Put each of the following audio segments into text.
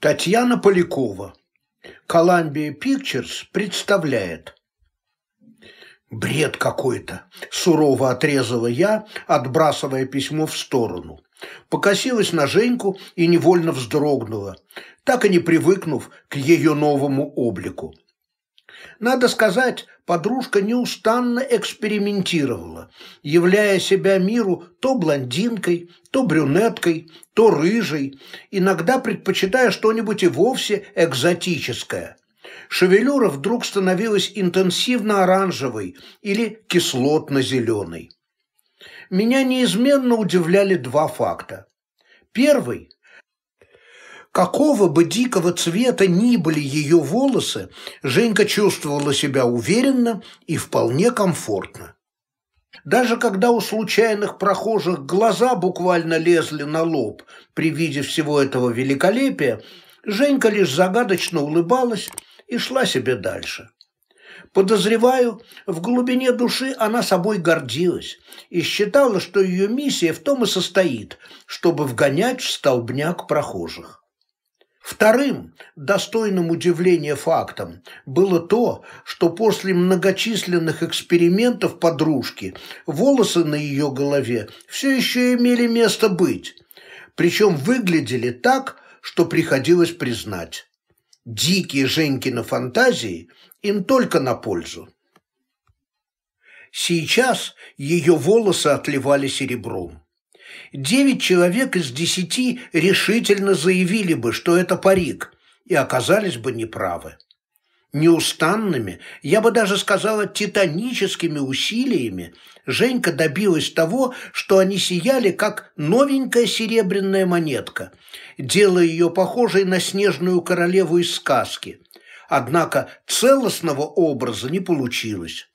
Татьяна Полякова. Columbia Pictures представляет. Бред какой-то, сурово отрезала я, отбрасывая письмо в сторону. Покосилась на Женьку и невольно вздрогнула, так и не привыкнув к ее новому облику. Надо сказать, подружка неустанно экспериментировала, являя себя миру то блондинкой, то брюнеткой, то рыжей, иногда предпочитая что-нибудь и вовсе экзотическое. Шевелюра вдруг становилась интенсивно оранжевой или кислотно-зеленой. Меня неизменно удивляли два факта. Первый Какого бы дикого цвета ни были ее волосы, Женька чувствовала себя уверенно и вполне комфортно. Даже когда у случайных прохожих глаза буквально лезли на лоб при виде всего этого великолепия, Женька лишь загадочно улыбалась и шла себе дальше. Подозреваю, в глубине души она собой гордилась и считала, что ее миссия в том и состоит, чтобы вгонять в столбняк прохожих. Вторым достойным удивления фактом было то, что после многочисленных экспериментов подружки волосы на ее голове все еще имели место быть, причем выглядели так, что приходилось признать. Дикие Женькины фантазии им только на пользу. Сейчас ее волосы отливали серебром. Девять человек из десяти решительно заявили бы, что это парик, и оказались бы неправы. Неустанными, я бы даже сказала, титаническими усилиями Женька добилась того, что они сияли, как новенькая серебряная монетка, делая ее похожей на снежную королеву из сказки. Однако целостного образа не получилось.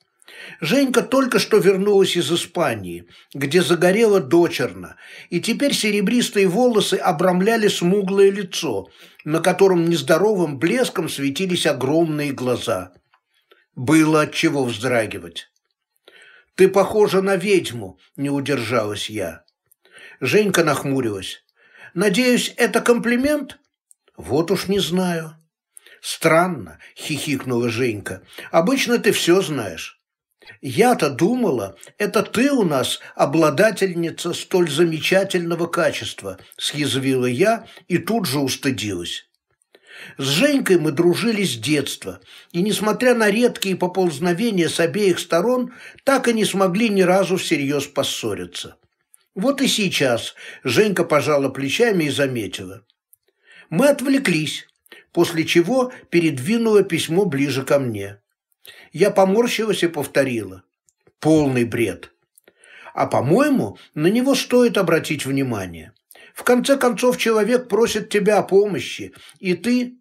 Женька только что вернулась из Испании, где загорела дочерно, и теперь серебристые волосы обрамляли смуглое лицо, на котором нездоровым блеском светились огромные глаза. Было от чего вздрагивать. «Ты похожа на ведьму», – не удержалась я. Женька нахмурилась. «Надеюсь, это комплимент?» «Вот уж не знаю». «Странно», – хихикнула Женька. «Обычно ты все знаешь». Я-то думала, это ты у нас обладательница столь замечательного качества, съязвила я и тут же устыдилась. С Женькой мы дружили с детства, и, несмотря на редкие поползновения с обеих сторон, так и не смогли ни разу всерьез поссориться. Вот и сейчас Женька пожала плечами и заметила. Мы отвлеклись, после чего передвинула письмо ближе ко мне. Я поморщилась и повторила. Полный бред. А, по-моему, на него стоит обратить внимание. В конце концов, человек просит тебя о помощи, и ты...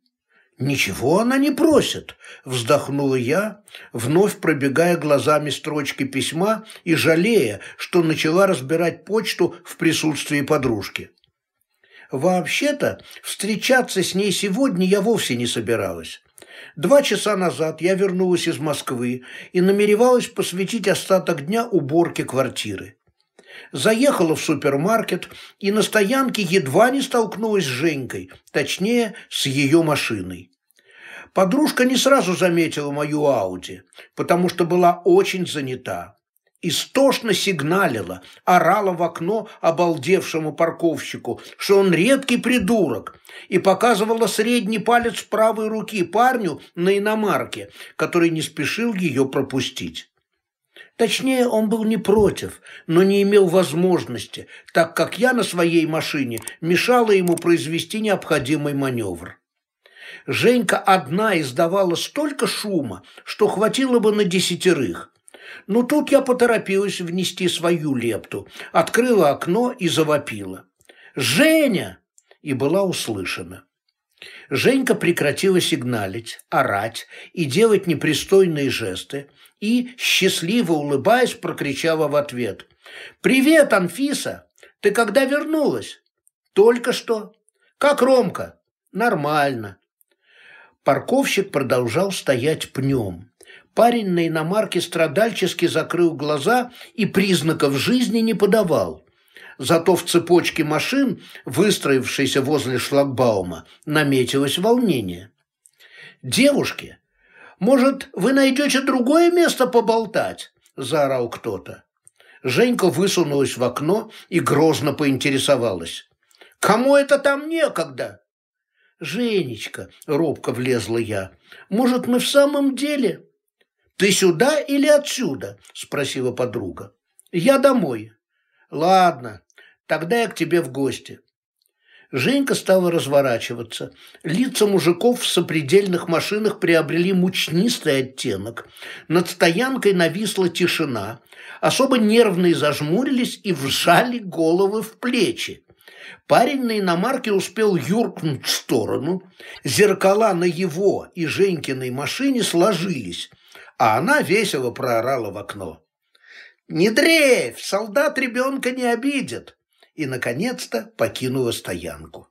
«Ничего она не просит», – вздохнула я, вновь пробегая глазами строчки письма и жалея, что начала разбирать почту в присутствии подружки. Вообще-то, встречаться с ней сегодня я вовсе не собиралась. Два часа назад я вернулась из Москвы и намеревалась посвятить остаток дня уборке квартиры. Заехала в супермаркет и на стоянке едва не столкнулась с Женькой, точнее, с ее машиной. Подружка не сразу заметила мою Ауди, потому что была очень занята истошно сигналила, орала в окно обалдевшему парковщику, что он редкий придурок, и показывала средний палец правой руки парню на иномарке, который не спешил ее пропустить. Точнее, он был не против, но не имел возможности, так как я на своей машине мешала ему произвести необходимый маневр. Женька одна издавала столько шума, что хватило бы на десятерых – но тут я поторопилась внести свою лепту, открыла окно и завопила. «Женя!» и была услышана. Женька прекратила сигналить, орать и делать непристойные жесты и, счастливо улыбаясь, прокричала в ответ. «Привет, Анфиса! Ты когда вернулась?» «Только что». «Как Ромка?» «Нормально». Парковщик продолжал стоять пнем. Парень на иномарке страдальчески закрыл глаза и признаков жизни не подавал. Зато в цепочке машин, выстроившейся возле шлагбаума, наметилось волнение. «Девушки, может, вы найдете другое место поболтать?» – заорал кто-то. Женька высунулась в окно и грозно поинтересовалась. «Кому это там некогда?» «Женечка», – робко влезла я, – «может, мы в самом деле...» «Ты сюда или отсюда?» – спросила подруга. «Я домой». «Ладно, тогда я к тебе в гости». Женька стала разворачиваться. Лица мужиков в сопредельных машинах приобрели мучнистый оттенок. Над стоянкой нависла тишина. Особо нервные зажмурились и вжали головы в плечи. Парень на иномарке успел юркнуть в сторону. Зеркала на его и Женькиной машине сложились а она весело проорала в окно. «Не дрейфь! Солдат ребенка не обидит!» И, наконец-то, покинула стоянку.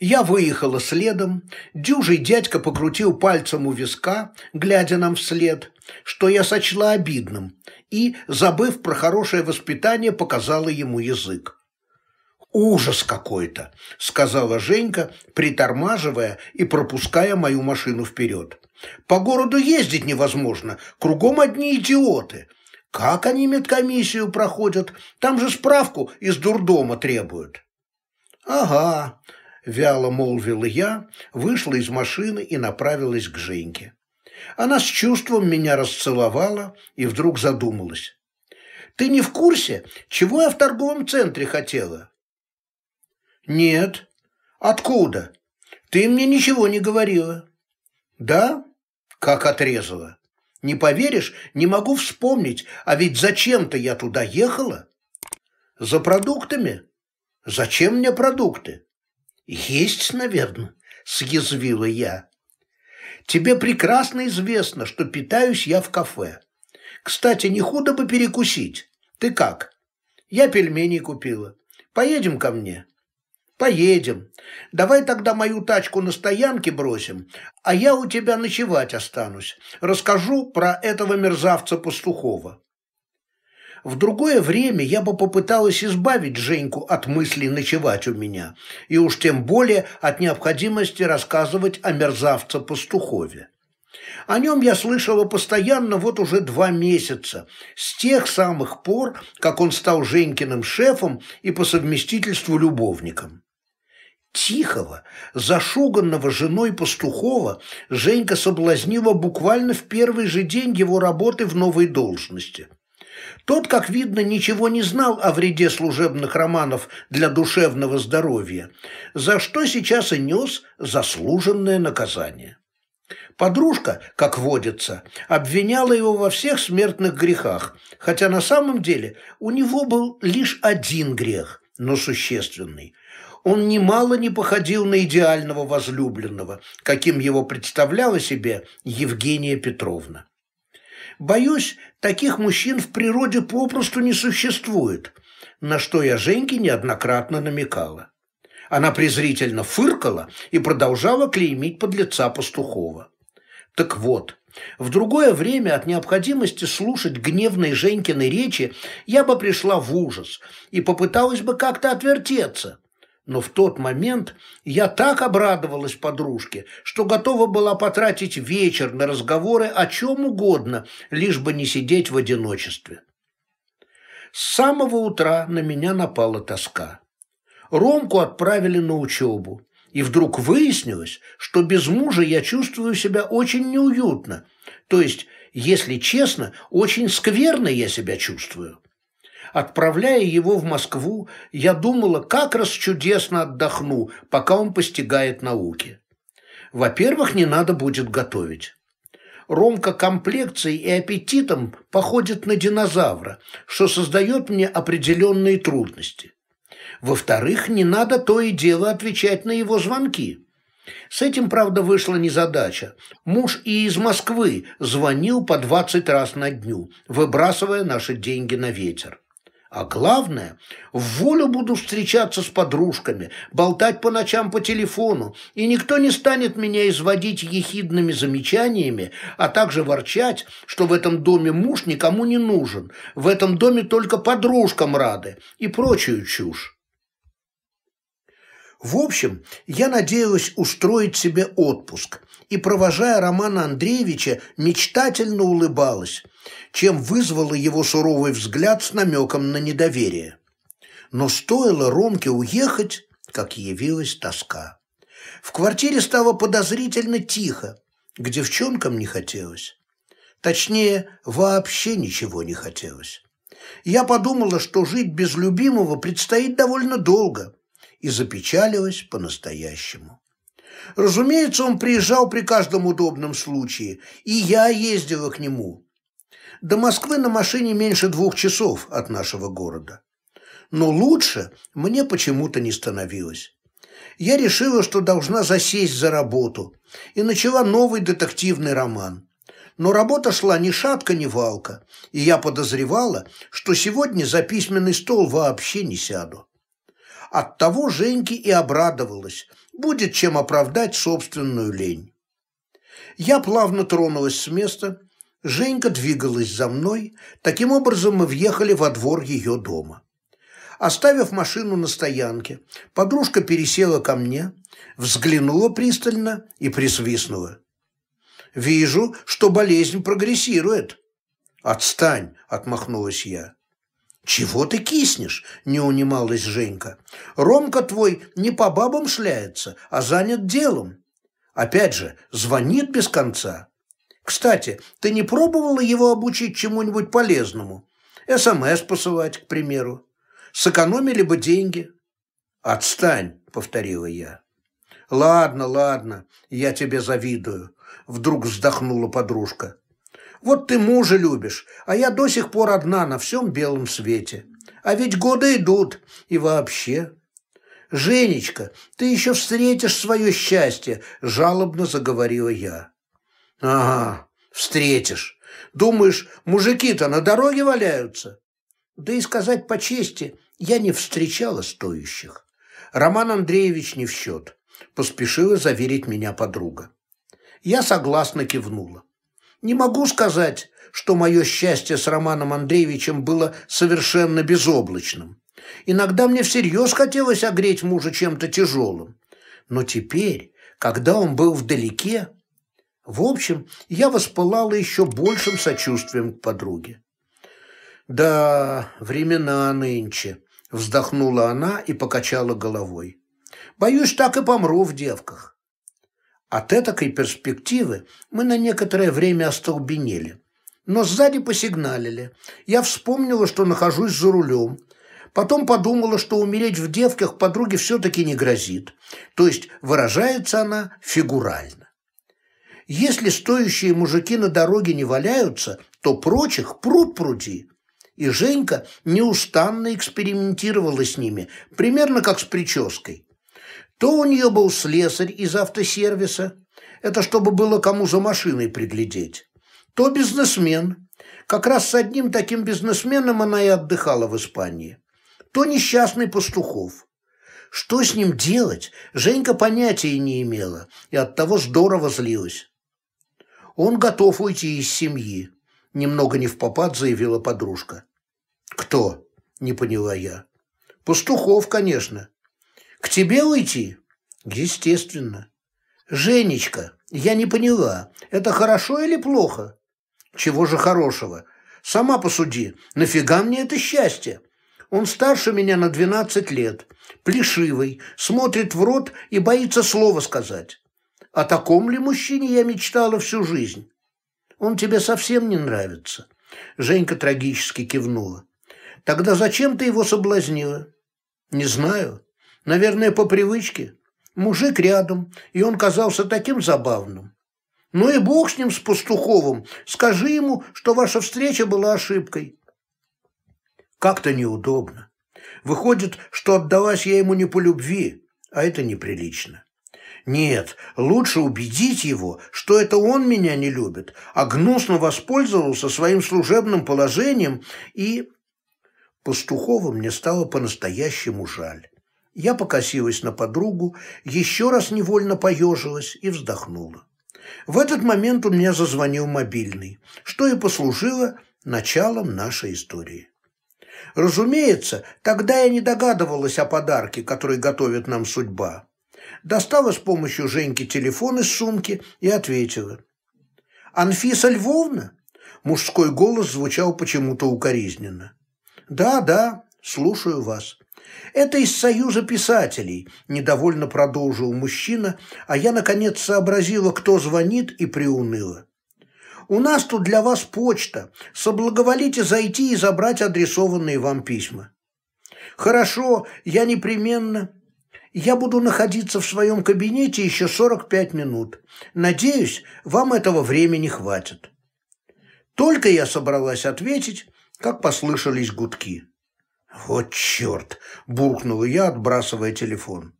Я выехала следом, дюжий дядька покрутил пальцем у виска, глядя нам вслед, что я сочла обидным, и, забыв про хорошее воспитание, показала ему язык. «Ужас какой-то!» – сказала Женька, притормаживая и пропуская мою машину вперед. По городу ездить невозможно, кругом одни идиоты. Как они медкомиссию проходят? Там же справку из дурдома требуют. Ага, вяло молвила я, вышла из машины и направилась к Женьке. Она с чувством меня расцеловала и вдруг задумалась. «Ты не в курсе, чего я в торговом центре хотела?» «Нет». «Откуда?» «Ты мне ничего не говорила». «Да? Как отрезала. Не поверишь, не могу вспомнить, а ведь зачем-то я туда ехала. За продуктами? Зачем мне продукты? Есть, наверное, съязвила я. Тебе прекрасно известно, что питаюсь я в кафе. Кстати, не худо бы перекусить. Ты как? Я пельмени купила. Поедем ко мне. «Поедем. Давай тогда мою тачку на стоянке бросим, а я у тебя ночевать останусь. Расскажу про этого мерзавца Пастухова». В другое время я бы попыталась избавить Женьку от мысли ночевать у меня, и уж тем более от необходимости рассказывать о мерзавце-пастухове. О нем я слышала постоянно вот уже два месяца, с тех самых пор, как он стал Женькиным шефом и по совместительству любовником. Тихого, зашуганного женой Пастухова, Женька соблазнила буквально в первый же день его работы в новой должности. Тот, как видно, ничего не знал о вреде служебных романов для душевного здоровья, за что сейчас и нес заслуженное наказание. Подружка, как водится, обвиняла его во всех смертных грехах, хотя на самом деле у него был лишь один грех, но существенный – он немало не походил на идеального возлюбленного, каким его представляла себе Евгения Петровна. Боюсь, таких мужчин в природе попросту не существует, на что я Женьке неоднократно намекала. Она презрительно фыркала и продолжала клеймить подлеца Пастухова. Так вот, в другое время от необходимости слушать гневные Женькины речи я бы пришла в ужас и попыталась бы как-то отвертеться – но в тот момент я так обрадовалась подружке, что готова была потратить вечер на разговоры о чем угодно, лишь бы не сидеть в одиночестве. С самого утра на меня напала тоска. Ромку отправили на учебу. И вдруг выяснилось, что без мужа я чувствую себя очень неуютно. То есть, если честно, очень скверно я себя чувствую. Отправляя его в Москву, я думала, как раз чудесно отдохну, пока он постигает науки. Во-первых, не надо будет готовить. Ромка комплекцией и аппетитом походит на динозавра, что создает мне определенные трудности. Во-вторых, не надо то и дело отвечать на его звонки. С этим, правда, вышла незадача. Муж и из Москвы звонил по 20 раз на дню, выбрасывая наши деньги на ветер. А главное, в волю буду встречаться с подружками, болтать по ночам по телефону, и никто не станет меня изводить ехидными замечаниями, а также ворчать, что в этом доме муж никому не нужен, в этом доме только подружкам рады и прочую чушь. В общем, я надеялась устроить себе отпуск, и, провожая Романа Андреевича, мечтательно улыбалась, чем вызвала его суровый взгляд с намеком на недоверие. Но стоило Ромке уехать, как явилась тоска. В квартире стало подозрительно тихо, к девчонкам не хотелось. Точнее, вообще ничего не хотелось. Я подумала, что жить без любимого предстоит довольно долго, и запечалилась по-настоящему. Разумеется, он приезжал при каждом удобном случае, и я ездила к нему. До Москвы на машине меньше двух часов от нашего города. Но лучше мне почему-то не становилось. Я решила, что должна засесть за работу, и начала новый детективный роман. Но работа шла ни шатка, ни валка, и я подозревала, что сегодня за письменный стол вообще не сяду. От того Женьки и обрадовалась. Будет чем оправдать собственную лень. Я плавно тронулась с места. Женька двигалась за мной. Таким образом мы въехали во двор ее дома. Оставив машину на стоянке, подружка пересела ко мне, взглянула пристально и присвистнула. «Вижу, что болезнь прогрессирует». «Отстань!» – отмахнулась я. «Чего ты киснешь?» – не унималась Женька. «Ромка твой не по бабам шляется, а занят делом. Опять же, звонит без конца. Кстати, ты не пробовала его обучить чему-нибудь полезному? СМС посылать, к примеру. Сэкономили бы деньги». «Отстань», – повторила я. «Ладно, ладно, я тебе завидую», – вдруг вздохнула подружка. Вот ты мужа любишь, а я до сих пор одна на всем белом свете. А ведь годы идут, и вообще. «Женечка, ты еще встретишь свое счастье», – жалобно заговорила я. «Ага, встретишь. Думаешь, мужики-то на дороге валяются?» Да и сказать по чести, я не встречала стоящих. Роман Андреевич не в счет, поспешила заверить меня подруга. Я согласно кивнула. Не могу сказать, что мое счастье с Романом Андреевичем было совершенно безоблачным. Иногда мне всерьез хотелось огреть мужа чем-то тяжелым. Но теперь, когда он был вдалеке... В общем, я воспылала еще большим сочувствием к подруге. «Да, времена нынче», – вздохнула она и покачала головой. «Боюсь, так и помру в девках. От этакой перспективы мы на некоторое время остолбенели. Но сзади посигналили. Я вспомнила, что нахожусь за рулем. Потом подумала, что умереть в девках подруге все-таки не грозит. То есть выражается она фигурально. Если стоящие мужики на дороге не валяются, то прочих пруд пруди. И Женька неустанно экспериментировала с ними, примерно как с прической. То у нее был слесарь из автосервиса, это чтобы было кому за машиной приглядеть, то бизнесмен. Как раз с одним таким бизнесменом она и отдыхала в Испании. То несчастный пастухов. Что с ним делать, Женька понятия не имела и оттого здорово злилась. «Он готов уйти из семьи», – немного не в попад заявила подружка. «Кто?» – не поняла я. «Пастухов, конечно. К тебе уйти? Естественно. Женечка, я не поняла, это хорошо или плохо? Чего же хорошего? Сама посуди, нафига мне это счастье? Он старше меня на 12 лет, плешивый, смотрит в рот и боится слова сказать. О таком ли мужчине я мечтала всю жизнь? Он тебе совсем не нравится. Женька трагически кивнула. Тогда зачем ты его соблазнила? Не знаю. Наверное, по привычке. Мужик рядом, и он казался таким забавным. Ну и бог с ним, с Пастуховым. Скажи ему, что ваша встреча была ошибкой. Как-то неудобно. Выходит, что отдалась я ему не по любви, а это неприлично. Нет, лучше убедить его, что это он меня не любит, а гнусно воспользовался своим служебным положением и... Пастухова мне стало по-настоящему жаль. Я покосилась на подругу, еще раз невольно поежилась и вздохнула. В этот момент у меня зазвонил мобильный, что и послужило началом нашей истории. Разумеется, тогда я не догадывалась о подарке, который готовит нам судьба. Достала с помощью Женьки телефон из сумки и ответила. «Анфиса Львовна?» Мужской голос звучал почему-то укоризненно. «Да, да, слушаю вас». «Это из Союза писателей», – недовольно продолжил мужчина, а я, наконец, сообразила, кто звонит, и приуныла. «У нас тут для вас почта. Соблаговолите зайти и забрать адресованные вам письма». «Хорошо, я непременно...» Я буду находиться в своем кабинете еще 45 минут. Надеюсь, вам этого времени хватит». Только я собралась ответить, как послышались гудки. «Вот черт!» – буркнула я, отбрасывая телефон.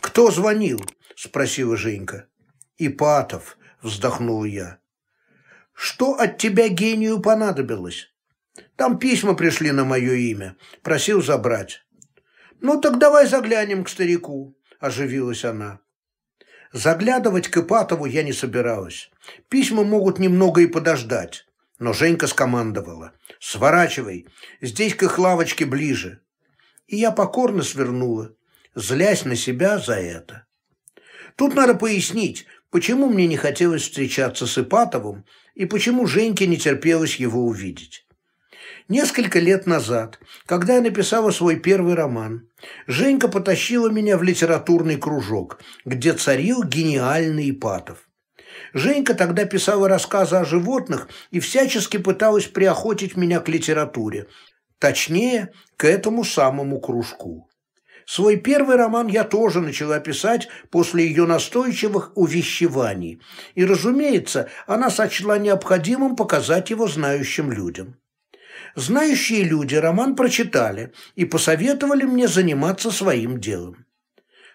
«Кто звонил?» – спросила Женька. «Ипатов», – вздохнул я. «Что от тебя гению понадобилось?» «Там письма пришли на мое имя. Просил забрать». «Ну так давай заглянем к старику», – оживилась она. Заглядывать к Ипатову я не собиралась. Письма могут немного и подождать. Но Женька скомандовала. «Сворачивай, здесь к их лавочке ближе». И я покорно свернула, злясь на себя за это. Тут надо пояснить, почему мне не хотелось встречаться с Ипатовым и почему Женьке не терпелось его увидеть. Несколько лет назад, когда я написала свой первый роман, Женька потащила меня в литературный кружок, где царил гениальный Ипатов. Женька тогда писала рассказы о животных и всячески пыталась приохотить меня к литературе. Точнее, к этому самому кружку. Свой первый роман я тоже начала писать после ее настойчивых увещеваний. И, разумеется, она сочла необходимым показать его знающим людям. Знающие люди роман прочитали и посоветовали мне заниматься своим делом.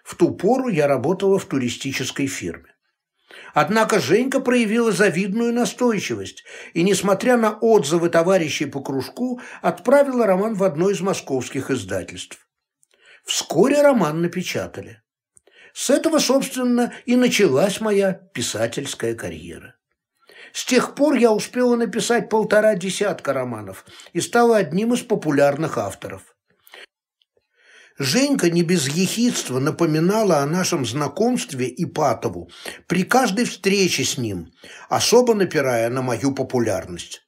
В ту пору я работала в туристической фирме. Однако Женька проявила завидную настойчивость и, несмотря на отзывы товарищей по кружку, отправила роман в одно из московских издательств. Вскоре роман напечатали. С этого, собственно, и началась моя писательская карьера. С тех пор я успела написать полтора десятка романов и стала одним из популярных авторов. Женька не без ехидства напоминала о нашем знакомстве Ипатову при каждой встрече с ним, особо напирая на мою популярность.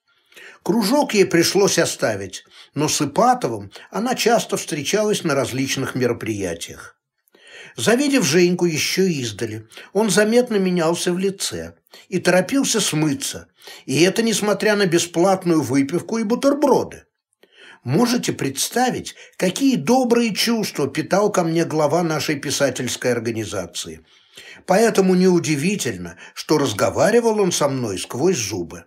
Кружок ей пришлось оставить, но с Ипатовым она часто встречалась на различных мероприятиях. Завидев Женьку еще издали, он заметно менялся в лице и торопился смыться, и это несмотря на бесплатную выпивку и бутерброды. Можете представить, какие добрые чувства питал ко мне глава нашей писательской организации. Поэтому неудивительно, что разговаривал он со мной сквозь зубы.